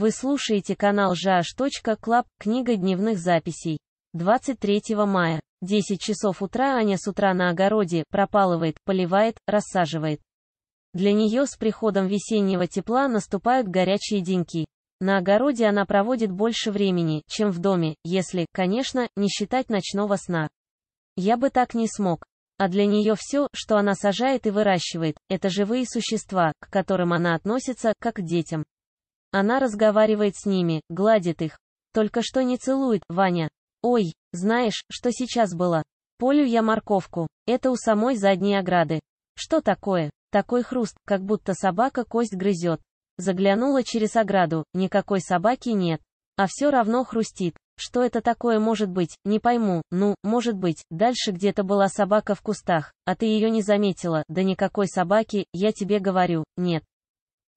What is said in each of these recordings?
Вы слушаете канал jash.club, книга дневных записей. 23 мая. 10 часов утра Аня с утра на огороде, пропалывает, поливает, рассаживает. Для нее с приходом весеннего тепла наступают горячие деньки. На огороде она проводит больше времени, чем в доме, если, конечно, не считать ночного сна. Я бы так не смог. А для нее все, что она сажает и выращивает, это живые существа, к которым она относится, как к детям. Она разговаривает с ними, гладит их. Только что не целует, Ваня. Ой, знаешь, что сейчас было? Полю я морковку. Это у самой задней ограды. Что такое? Такой хруст, как будто собака кость грызет. Заглянула через ограду, никакой собаки нет. А все равно хрустит. Что это такое может быть, не пойму, ну, может быть, дальше где-то была собака в кустах, а ты ее не заметила, да никакой собаки, я тебе говорю, нет.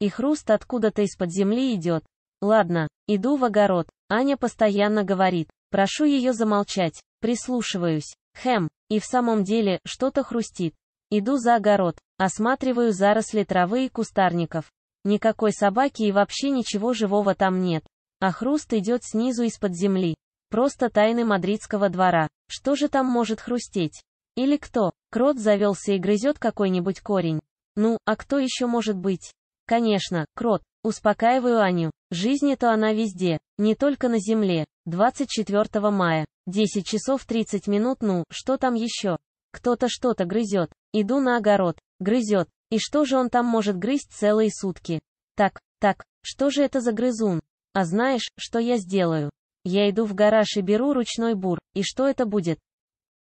И хруст откуда-то из-под земли идет. Ладно, иду в огород. Аня постоянно говорит. Прошу ее замолчать. Прислушиваюсь. Хэм. И в самом деле, что-то хрустит. Иду за огород. Осматриваю заросли травы и кустарников. Никакой собаки и вообще ничего живого там нет. А хруст идет снизу из-под земли. Просто тайны мадридского двора. Что же там может хрустеть? Или кто? Крот завелся и грызет какой-нибудь корень. Ну, а кто еще может быть? Конечно, крот, успокаиваю Аню, жизнь это она везде, не только на земле. 24 мая, 10 часов 30 минут ну, что там еще? Кто-то что-то грызет. Иду на огород. Грызет. И что же он там может грызть целые сутки? Так, так, что же это за грызун? А знаешь, что я сделаю? Я иду в гараж и беру ручной бур. И что это будет?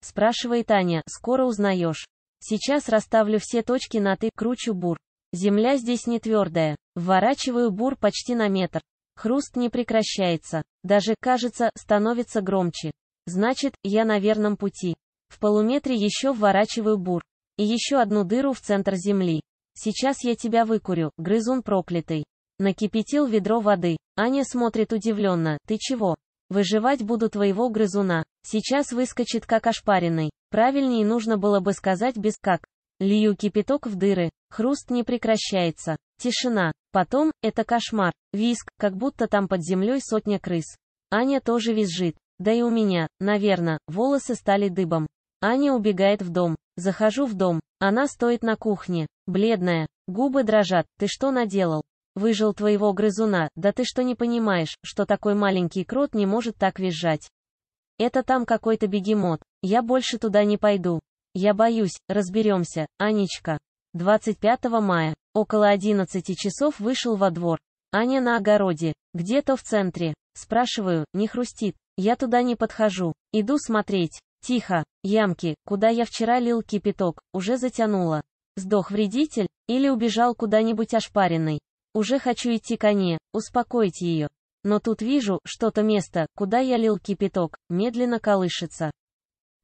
Спрашивает Аня, скоро узнаешь. Сейчас расставлю все точки на «ты», кручу бур. Земля здесь не твердая. Вворачиваю бур почти на метр. Хруст не прекращается. Даже, кажется, становится громче. Значит, я на верном пути. В полуметре еще вворачиваю бур. И еще одну дыру в центр земли. Сейчас я тебя выкурю, грызун проклятый. Накипятил ведро воды. Аня смотрит удивленно. Ты чего? Выживать буду твоего грызуна. Сейчас выскочит как ошпаренный. Правильнее нужно было бы сказать без как. Лью кипяток в дыры. Хруст не прекращается. Тишина. Потом, это кошмар. Виск, как будто там под землей сотня крыс. Аня тоже визжит. Да и у меня, наверное, волосы стали дыбом. Аня убегает в дом. Захожу в дом. Она стоит на кухне. Бледная. Губы дрожат. Ты что наделал? Выжил твоего грызуна. Да ты что не понимаешь, что такой маленький крот не может так визжать? Это там какой-то бегемот. Я больше туда не пойду. Я боюсь, разберемся, Анечка. 25 мая, около 11 часов вышел во двор. Аня на огороде, где-то в центре. Спрашиваю, не хрустит. Я туда не подхожу. Иду смотреть. Тихо. Ямки, куда я вчера лил кипяток, уже затянуло. Сдох вредитель? Или убежал куда-нибудь ошпаренный? Уже хочу идти к Ане, успокоить ее. Но тут вижу, что-то место, куда я лил кипяток, медленно колышется.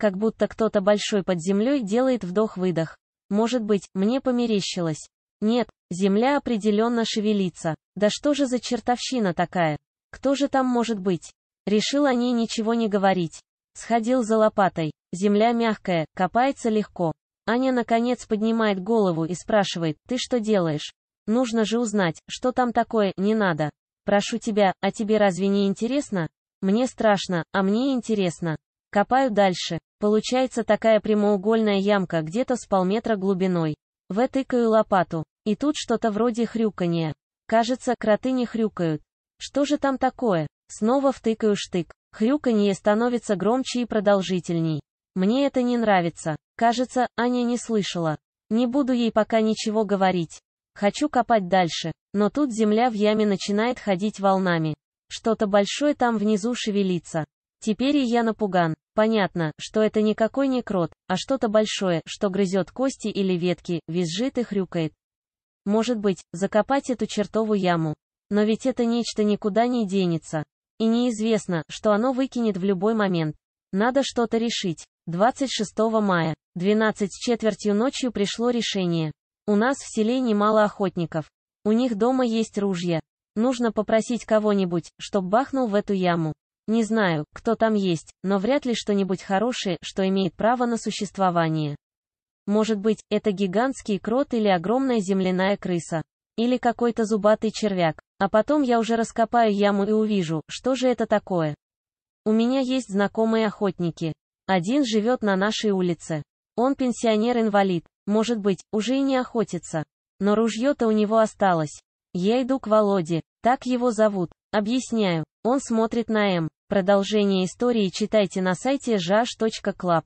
Как будто кто-то большой под землей делает вдох-выдох. Может быть, мне померещилось. Нет, земля определенно шевелится. Да что же за чертовщина такая? Кто же там может быть? Решил о ней ничего не говорить. Сходил за лопатой. Земля мягкая, копается легко. Аня наконец поднимает голову и спрашивает, ты что делаешь? Нужно же узнать, что там такое, не надо. Прошу тебя, а тебе разве не интересно? Мне страшно, а мне интересно. Копаю дальше. Получается такая прямоугольная ямка где-то с полметра глубиной. В тыкаю лопату. И тут что-то вроде хрюканья. Кажется, кроты не хрюкают. Что же там такое? Снова втыкаю штык. Хрюканье становится громче и продолжительней. Мне это не нравится. Кажется, Аня не слышала. Не буду ей пока ничего говорить. Хочу копать дальше. Но тут земля в яме начинает ходить волнами. Что-то большое там внизу шевелится. Теперь и я напуган. Понятно, что это никакой не крот, а что-то большое, что грызет кости или ветки, визжит и хрюкает. Может быть, закопать эту чертову яму. Но ведь это нечто никуда не денется. И неизвестно, что оно выкинет в любой момент. Надо что-то решить. 26 мая, 12 с четвертью ночью пришло решение. У нас в селе немало охотников. У них дома есть ружья. Нужно попросить кого-нибудь, чтоб бахнул в эту яму. Не знаю, кто там есть, но вряд ли что-нибудь хорошее, что имеет право на существование. Может быть, это гигантский крот или огромная земляная крыса. Или какой-то зубатый червяк. А потом я уже раскопаю яму и увижу, что же это такое. У меня есть знакомые охотники. Один живет на нашей улице. Он пенсионер-инвалид. Может быть, уже и не охотится. Но ружье-то у него осталось. Я иду к Володе, так его зовут. Объясняю, он смотрит на М. Продолжение истории читайте на сайте жаш.клаб.